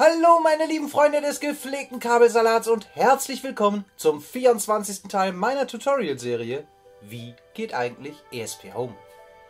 Hallo meine lieben Freunde des gepflegten Kabelsalats und herzlich willkommen zum 24. Teil meiner Tutorial-Serie Wie geht eigentlich ESP Home?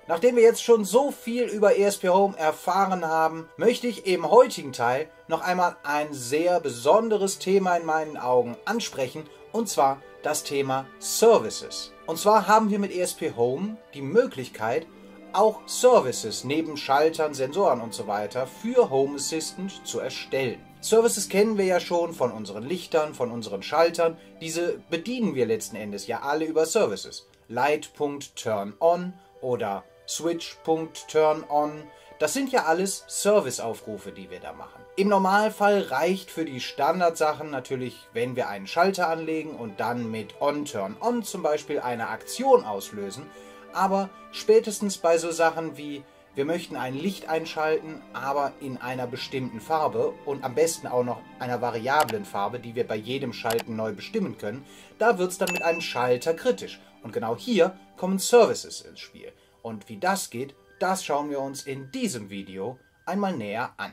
Nachdem wir jetzt schon so viel über ESP Home erfahren haben, möchte ich im heutigen Teil noch einmal ein sehr besonderes Thema in meinen Augen ansprechen und zwar das Thema Services. Und zwar haben wir mit ESP Home die Möglichkeit, auch Services neben Schaltern, Sensoren und so weiter für Home Assistant zu erstellen. Services kennen wir ja schon von unseren Lichtern, von unseren Schaltern. Diese bedienen wir letzten Endes ja alle über Services. Light.turnOn oder Switch.turnOn. Das sind ja alles Serviceaufrufe, die wir da machen. Im Normalfall reicht für die Standardsachen natürlich, wenn wir einen Schalter anlegen und dann mit OnTurnOn zum Beispiel eine Aktion auslösen, aber spätestens bei so Sachen wie wir möchten ein Licht einschalten, aber in einer bestimmten Farbe und am besten auch noch einer variablen Farbe, die wir bei jedem Schalten neu bestimmen können. Da wird es dann mit einem Schalter kritisch. Und genau hier kommen Services ins Spiel. Und wie das geht, das schauen wir uns in diesem Video einmal näher an.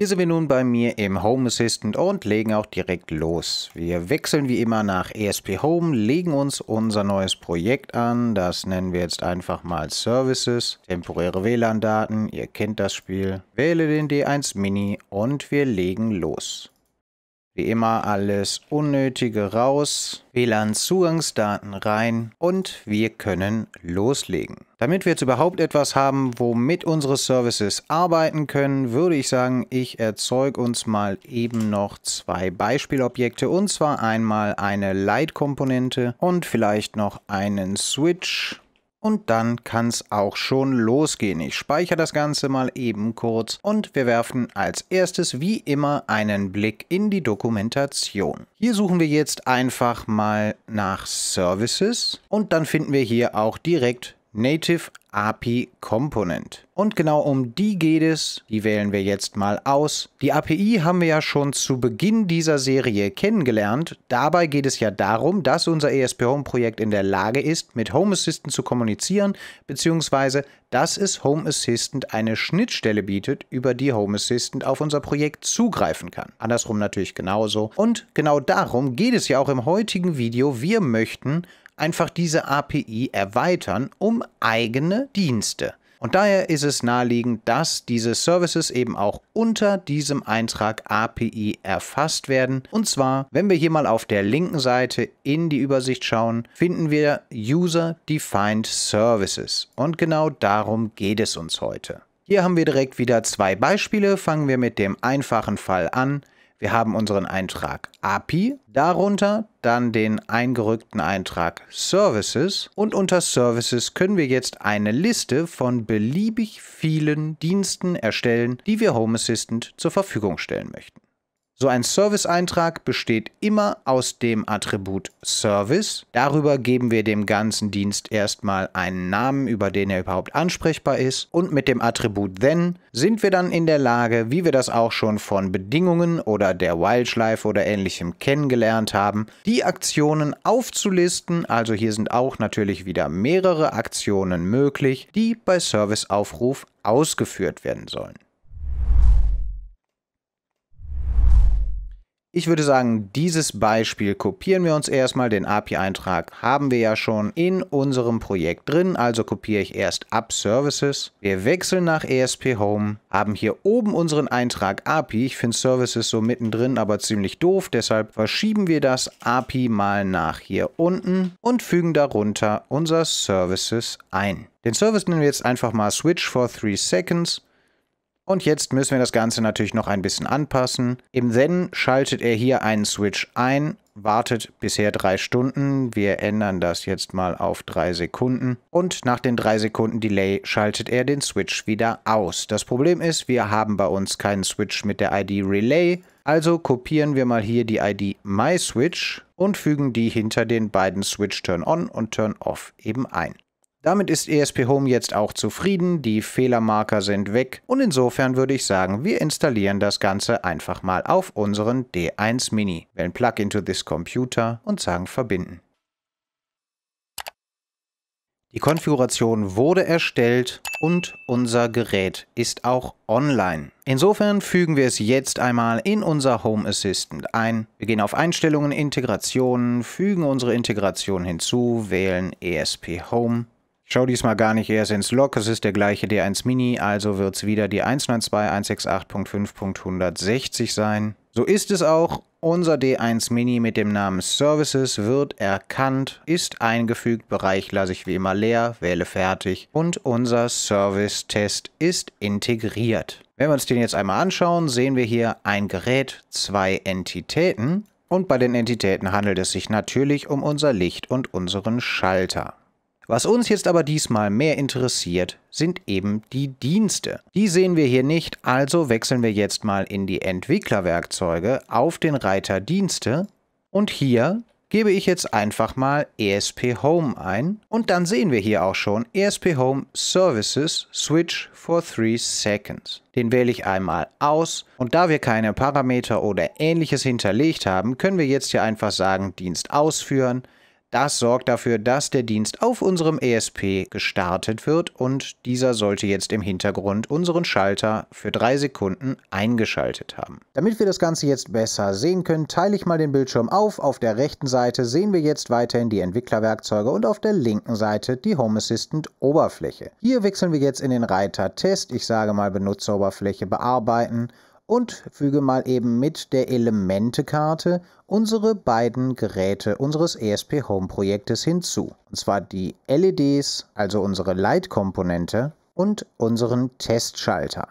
Hier sind wir nun bei mir im Home Assistant und legen auch direkt los. Wir wechseln wie immer nach ESP Home, legen uns unser neues Projekt an. Das nennen wir jetzt einfach mal Services, temporäre WLAN-Daten, ihr kennt das Spiel. Wähle den D1 Mini und wir legen los. Wie immer alles Unnötige raus, WLAN-Zugangsdaten rein und wir können loslegen. Damit wir jetzt überhaupt etwas haben, womit unsere Services arbeiten können, würde ich sagen, ich erzeuge uns mal eben noch zwei Beispielobjekte und zwar einmal eine Light-Komponente und vielleicht noch einen Switch und dann kann es auch schon losgehen. Ich speichere das Ganze mal eben kurz und wir werfen als erstes wie immer einen Blick in die Dokumentation. Hier suchen wir jetzt einfach mal nach Services und dann finden wir hier auch direkt Native API Component. Und genau um die geht es, die wählen wir jetzt mal aus. Die API haben wir ja schon zu Beginn dieser Serie kennengelernt. Dabei geht es ja darum, dass unser ESP Home Projekt in der Lage ist, mit Home Assistant zu kommunizieren, beziehungsweise dass es Home Assistant eine Schnittstelle bietet, über die Home Assistant auf unser Projekt zugreifen kann. Andersrum natürlich genauso. Und genau darum geht es ja auch im heutigen Video. Wir möchten einfach diese API erweitern um eigene Dienste. Und daher ist es naheliegend, dass diese Services eben auch unter diesem Eintrag API erfasst werden. Und zwar, wenn wir hier mal auf der linken Seite in die Übersicht schauen, finden wir User Defined Services. Und genau darum geht es uns heute. Hier haben wir direkt wieder zwei Beispiele. Fangen wir mit dem einfachen Fall an. Wir haben unseren Eintrag API, darunter dann den eingerückten Eintrag Services und unter Services können wir jetzt eine Liste von beliebig vielen Diensten erstellen, die wir Home Assistant zur Verfügung stellen möchten. So ein Service-Eintrag besteht immer aus dem Attribut Service. Darüber geben wir dem ganzen Dienst erstmal einen Namen, über den er überhaupt ansprechbar ist. Und mit dem Attribut Then sind wir dann in der Lage, wie wir das auch schon von Bedingungen oder der Wildschleife oder ähnlichem kennengelernt haben, die Aktionen aufzulisten. Also hier sind auch natürlich wieder mehrere Aktionen möglich, die bei Serviceaufruf ausgeführt werden sollen. Ich würde sagen, dieses Beispiel kopieren wir uns erstmal. Den API-Eintrag haben wir ja schon in unserem Projekt drin, also kopiere ich erst App Services. Wir wechseln nach ESP Home, haben hier oben unseren Eintrag API. Ich finde Services so mittendrin aber ziemlich doof, deshalb verschieben wir das API mal nach hier unten und fügen darunter unser Services ein. Den Service nennen wir jetzt einfach mal Switch for 3 Seconds. Und jetzt müssen wir das Ganze natürlich noch ein bisschen anpassen. Im Then schaltet er hier einen Switch ein, wartet bisher drei Stunden. Wir ändern das jetzt mal auf drei Sekunden. Und nach den drei Sekunden Delay schaltet er den Switch wieder aus. Das Problem ist, wir haben bei uns keinen Switch mit der ID Relay. Also kopieren wir mal hier die ID MySwitch und fügen die hinter den beiden Switch Turn On und Turn Off eben ein. Damit ist ESP Home jetzt auch zufrieden, die Fehlermarker sind weg und insofern würde ich sagen, wir installieren das Ganze einfach mal auf unseren D1 Mini, wählen Plug into this Computer und sagen Verbinden. Die Konfiguration wurde erstellt und unser Gerät ist auch online. Insofern fügen wir es jetzt einmal in unser Home Assistant ein. Wir gehen auf Einstellungen, Integrationen, fügen unsere Integration hinzu, wählen ESP Home Schau diesmal gar nicht erst ins Log, es ist der gleiche D1 Mini, also wird es wieder die 192.168.5.160 sein. So ist es auch. Unser D1 Mini mit dem Namen Services wird erkannt, ist eingefügt, Bereich lasse ich wie immer leer, wähle fertig und unser Service-Test ist integriert. Wenn wir uns den jetzt einmal anschauen, sehen wir hier ein Gerät, zwei Entitäten und bei den Entitäten handelt es sich natürlich um unser Licht und unseren Schalter. Was uns jetzt aber diesmal mehr interessiert, sind eben die Dienste. Die sehen wir hier nicht, also wechseln wir jetzt mal in die Entwicklerwerkzeuge auf den Reiter Dienste und hier gebe ich jetzt einfach mal ESP Home ein und dann sehen wir hier auch schon ESP Home Services Switch for 3 Seconds. Den wähle ich einmal aus und da wir keine Parameter oder ähnliches hinterlegt haben, können wir jetzt hier einfach sagen Dienst ausführen das sorgt dafür, dass der Dienst auf unserem ESP gestartet wird und dieser sollte jetzt im Hintergrund unseren Schalter für drei Sekunden eingeschaltet haben. Damit wir das Ganze jetzt besser sehen können, teile ich mal den Bildschirm auf. Auf der rechten Seite sehen wir jetzt weiterhin die Entwicklerwerkzeuge und auf der linken Seite die Home Assistant Oberfläche. Hier wechseln wir jetzt in den Reiter Test. Ich sage mal Benutzeroberfläche bearbeiten und füge mal eben mit der Elementekarte unsere beiden Geräte unseres ESP Home Projektes hinzu. Und zwar die LEDs, also unsere Leitkomponente und unseren Testschalter.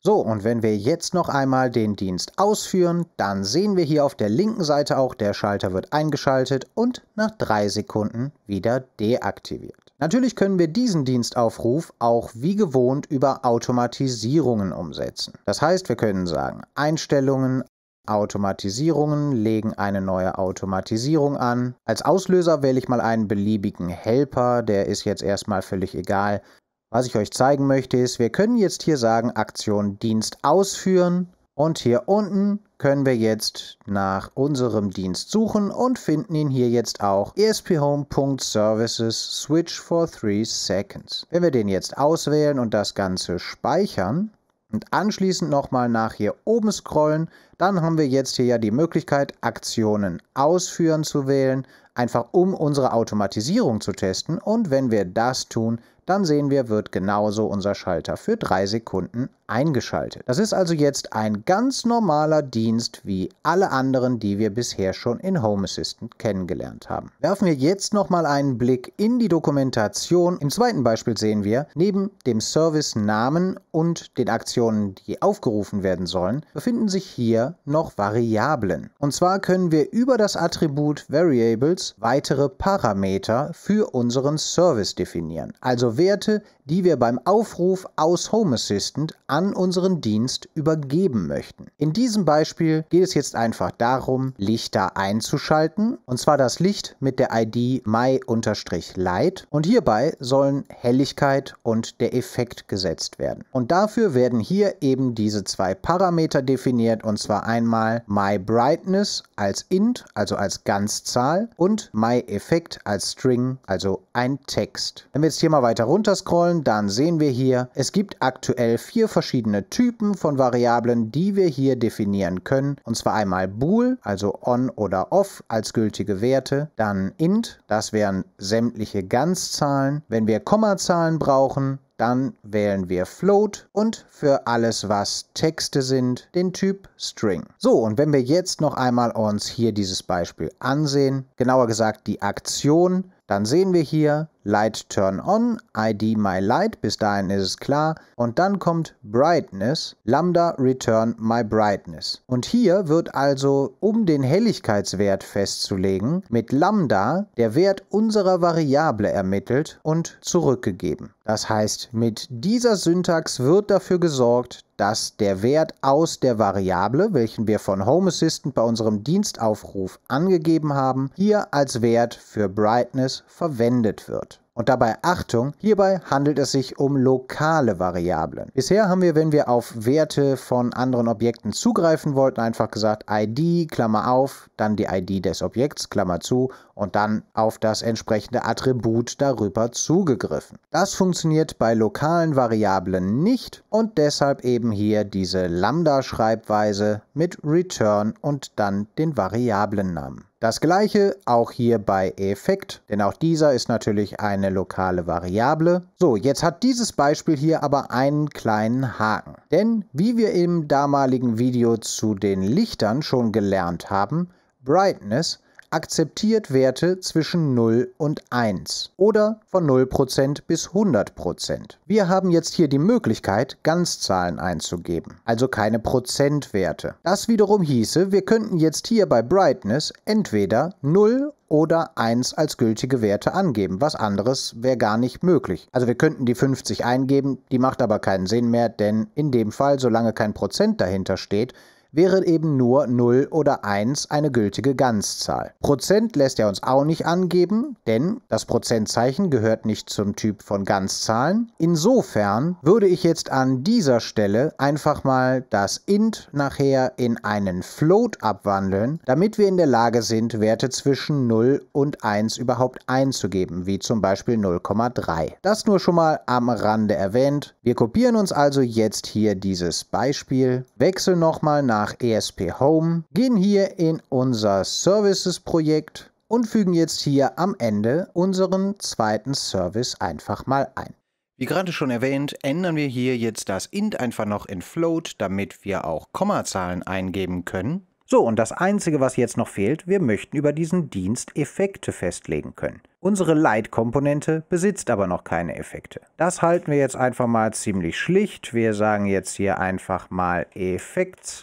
So, und wenn wir jetzt noch einmal den Dienst ausführen, dann sehen wir hier auf der linken Seite auch, der Schalter wird eingeschaltet und nach drei Sekunden wieder deaktiviert. Natürlich können wir diesen Dienstaufruf auch wie gewohnt über Automatisierungen umsetzen. Das heißt, wir können sagen, Einstellungen, Automatisierungen, legen eine neue Automatisierung an. Als Auslöser wähle ich mal einen beliebigen Helper, der ist jetzt erstmal völlig egal. Was ich euch zeigen möchte ist, wir können jetzt hier sagen, Aktion Dienst ausführen und hier unten können wir jetzt nach unserem Dienst suchen und finden ihn hier jetzt auch esphome.services switch for 3 seconds. Wenn wir den jetzt auswählen und das Ganze speichern, und anschließend nochmal nach hier oben scrollen. Dann haben wir jetzt hier ja die Möglichkeit, Aktionen ausführen zu wählen, einfach um unsere Automatisierung zu testen. Und wenn wir das tun, dann sehen wir, wird genauso unser Schalter für drei Sekunden eingeschaltet. Das ist also jetzt ein ganz normaler Dienst wie alle anderen, die wir bisher schon in Home Assistant kennengelernt haben. Werfen wir jetzt nochmal einen Blick in die Dokumentation. Im zweiten Beispiel sehen wir, neben dem Service-Namen und den Aktionen, die aufgerufen werden sollen, befinden sich hier noch Variablen. Und zwar können wir über das Attribut Variables weitere Parameter für unseren Service definieren, also Werte, die wir beim Aufruf aus Home Assistant an unseren Dienst übergeben möchten. In diesem Beispiel geht es jetzt einfach darum, Lichter einzuschalten, und zwar das Licht mit der ID my-light und hierbei sollen Helligkeit und der Effekt gesetzt werden. Und dafür werden hier eben diese zwei Parameter definiert, und zwar einmal myBrightness als int, also als Ganzzahl, und myEffekt als String, also ein Text. Wenn wir jetzt hier mal weiter runter scrollen, wollen, dann sehen wir hier, es gibt aktuell vier verschiedene Typen von Variablen, die wir hier definieren können. Und zwar einmal bool, also on oder off als gültige Werte, dann int, das wären sämtliche Ganzzahlen. Wenn wir Kommazahlen brauchen, dann wählen wir Float und für alles, was Texte sind, den Typ String. So, und wenn wir jetzt noch einmal uns hier dieses Beispiel ansehen, genauer gesagt die Aktion, dann sehen wir hier, Light Turn On, ID My Light, bis dahin ist es klar. Und dann kommt Brightness, Lambda Return My Brightness. Und hier wird also, um den Helligkeitswert festzulegen, mit Lambda der Wert unserer Variable ermittelt und zurückgegeben. Das heißt, mit dieser Syntax wird dafür gesorgt, dass der Wert aus der Variable, welchen wir von Home Assistant bei unserem Dienstaufruf angegeben haben, hier als Wert für Brightness verwendet wird. Und dabei Achtung, hierbei handelt es sich um lokale Variablen. Bisher haben wir, wenn wir auf Werte von anderen Objekten zugreifen wollten, einfach gesagt ID, Klammer auf, dann die ID des Objekts, Klammer zu und dann auf das entsprechende Attribut darüber zugegriffen. Das funktioniert bei lokalen Variablen nicht und deshalb eben hier diese Lambda-Schreibweise mit Return und dann den Variablennamen. Das gleiche auch hier bei Effekt, denn auch dieser ist natürlich eine lokale Variable. So, jetzt hat dieses Beispiel hier aber einen kleinen Haken. Denn wie wir im damaligen Video zu den Lichtern schon gelernt haben, Brightness akzeptiert Werte zwischen 0 und 1 oder von 0% bis 100%. Wir haben jetzt hier die Möglichkeit, Ganzzahlen einzugeben, also keine Prozentwerte. Das wiederum hieße, wir könnten jetzt hier bei Brightness entweder 0 oder 1 als gültige Werte angeben. Was anderes wäre gar nicht möglich. Also wir könnten die 50 eingeben, die macht aber keinen Sinn mehr, denn in dem Fall, solange kein Prozent dahinter steht, wäre eben nur 0 oder 1 eine gültige Ganzzahl. Prozent lässt er uns auch nicht angeben, denn das Prozentzeichen gehört nicht zum Typ von Ganzzahlen. Insofern würde ich jetzt an dieser Stelle einfach mal das int nachher in einen float abwandeln, damit wir in der Lage sind, Werte zwischen 0 und 1 überhaupt einzugeben, wie zum Beispiel 0,3. Das nur schon mal am Rande erwähnt. Wir kopieren uns also jetzt hier dieses Beispiel, wechseln nochmal nach nach ESP Home, gehen hier in unser Services-Projekt und fügen jetzt hier am Ende unseren zweiten Service einfach mal ein. Wie gerade schon erwähnt, ändern wir hier jetzt das int einfach noch in float, damit wir auch Kommazahlen eingeben können. So, und das Einzige, was jetzt noch fehlt, wir möchten über diesen Dienst Effekte festlegen können. Unsere Light-Komponente besitzt aber noch keine Effekte. Das halten wir jetzt einfach mal ziemlich schlicht. Wir sagen jetzt hier einfach mal Effekts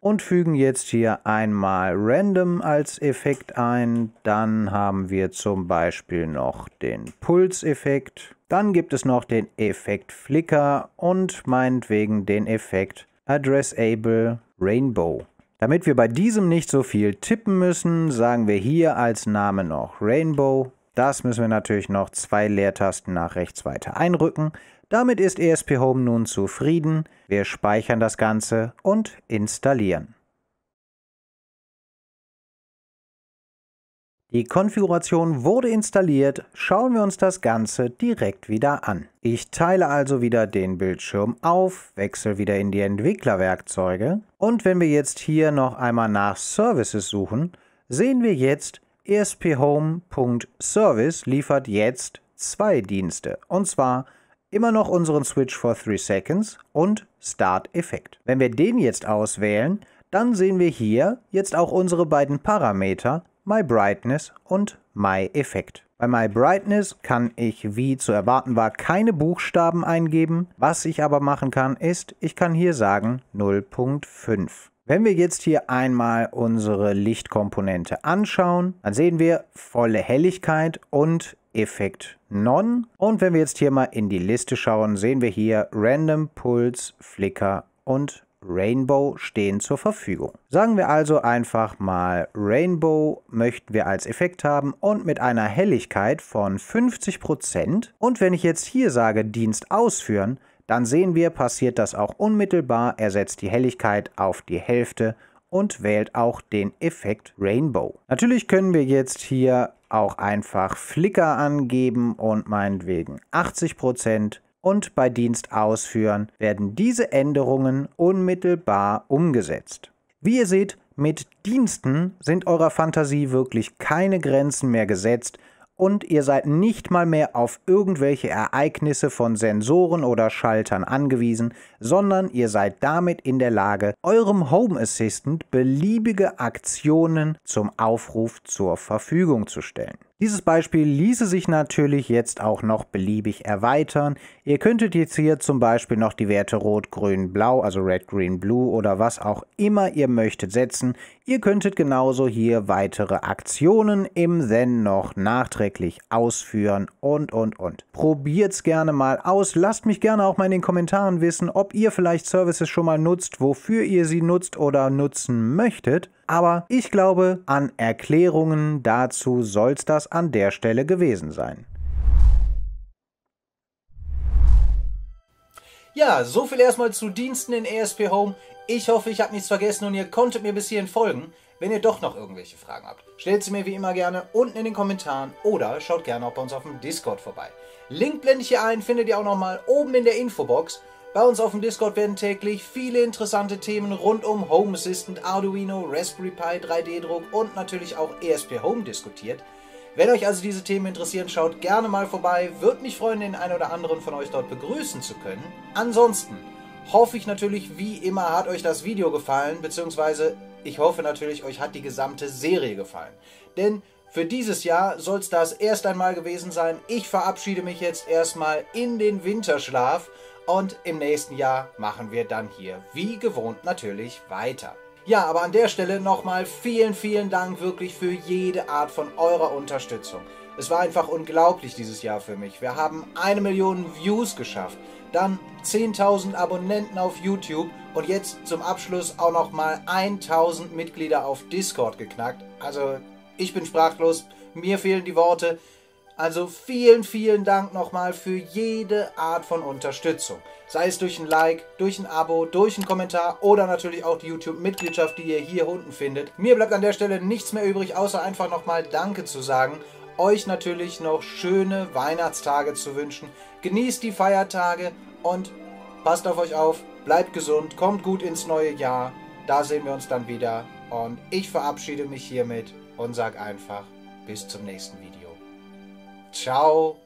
und fügen jetzt hier einmal Random als Effekt ein. Dann haben wir zum Beispiel noch den Pulseffekt. Dann gibt es noch den Effekt Flicker und meinetwegen den Effekt Addressable Rainbow. Damit wir bei diesem nicht so viel tippen müssen, sagen wir hier als Name noch Rainbow. Das müssen wir natürlich noch zwei Leertasten nach rechts weiter einrücken. Damit ist ESP Home nun zufrieden. Wir speichern das Ganze und installieren. Die Konfiguration wurde installiert, schauen wir uns das Ganze direkt wieder an. Ich teile also wieder den Bildschirm auf, wechsle wieder in die Entwicklerwerkzeuge und wenn wir jetzt hier noch einmal nach Services suchen, sehen wir jetzt esphome.service liefert jetzt zwei Dienste und zwar immer noch unseren Switch for 3 Seconds und Start Effekt. Wenn wir den jetzt auswählen, dann sehen wir hier jetzt auch unsere beiden Parameter My Brightness und My Effekt. Bei My Brightness kann ich, wie zu erwarten war, keine Buchstaben eingeben. Was ich aber machen kann, ist, ich kann hier sagen 0.5. Wenn wir jetzt hier einmal unsere Lichtkomponente anschauen, dann sehen wir volle Helligkeit und Effekt None. Und wenn wir jetzt hier mal in die Liste schauen, sehen wir hier Random, Pulse, Flicker und Rainbow stehen zur Verfügung. Sagen wir also einfach mal Rainbow möchten wir als Effekt haben und mit einer Helligkeit von 50%. Und wenn ich jetzt hier sage Dienst ausführen, dann sehen wir, passiert das auch unmittelbar. Er setzt die Helligkeit auf die Hälfte und wählt auch den Effekt Rainbow. Natürlich können wir jetzt hier auch einfach Flickr angeben und meinetwegen 80% und bei Dienst ausführen, werden diese Änderungen unmittelbar umgesetzt. Wie ihr seht, mit Diensten sind eurer Fantasie wirklich keine Grenzen mehr gesetzt und ihr seid nicht mal mehr auf irgendwelche Ereignisse von Sensoren oder Schaltern angewiesen, sondern ihr seid damit in der Lage, eurem Home Assistant beliebige Aktionen zum Aufruf zur Verfügung zu stellen. Dieses Beispiel ließe sich natürlich jetzt auch noch beliebig erweitern. Ihr könntet jetzt hier zum Beispiel noch die Werte Rot, Grün, Blau, also Red, Green, Blue oder was auch immer ihr möchtet setzen. Ihr könntet genauso hier weitere Aktionen im Then noch nachträglich ausführen und, und, und. Probiert's gerne mal aus. Lasst mich gerne auch mal in den Kommentaren wissen, ob ihr vielleicht Services schon mal nutzt, wofür ihr sie nutzt oder nutzen möchtet. Aber ich glaube, an Erklärungen dazu soll es das an der Stelle gewesen sein. Ja, so viel erstmal zu Diensten in ESP Home. Ich hoffe, ich habe nichts vergessen und ihr konntet mir bis hierhin folgen. Wenn ihr doch noch irgendwelche Fragen habt, stellt sie mir wie immer gerne unten in den Kommentaren oder schaut gerne auch bei uns auf dem Discord vorbei. Link blende ich hier ein, findet ihr auch nochmal oben in der Infobox. Bei uns auf dem Discord werden täglich viele interessante Themen rund um Home Assistant, Arduino, Raspberry Pi, 3D-Druck und natürlich auch ESP Home diskutiert. Wenn euch also diese Themen interessieren, schaut gerne mal vorbei. Würde mich freuen, den einen oder anderen von euch dort begrüßen zu können. Ansonsten hoffe ich natürlich, wie immer, hat euch das Video gefallen, beziehungsweise ich hoffe natürlich, euch hat die gesamte Serie gefallen. Denn für dieses Jahr soll es das erst einmal gewesen sein. Ich verabschiede mich jetzt erstmal in den Winterschlaf und im nächsten Jahr machen wir dann hier wie gewohnt natürlich weiter. Ja, aber an der Stelle nochmal vielen, vielen Dank wirklich für jede Art von eurer Unterstützung. Es war einfach unglaublich dieses Jahr für mich. Wir haben eine Million Views geschafft, dann 10.000 Abonnenten auf YouTube und jetzt zum Abschluss auch nochmal 1.000 Mitglieder auf Discord geknackt. Also ich bin sprachlos, mir fehlen die Worte. Also vielen, vielen Dank nochmal für jede Art von Unterstützung. Sei es durch ein Like, durch ein Abo, durch einen Kommentar oder natürlich auch die YouTube-Mitgliedschaft, die ihr hier unten findet. Mir bleibt an der Stelle nichts mehr übrig, außer einfach nochmal Danke zu sagen. Euch natürlich noch schöne Weihnachtstage zu wünschen. Genießt die Feiertage und passt auf euch auf, bleibt gesund, kommt gut ins neue Jahr. Da sehen wir uns dann wieder. Und ich verabschiede mich hiermit und sage einfach bis zum nächsten Video. Ciao。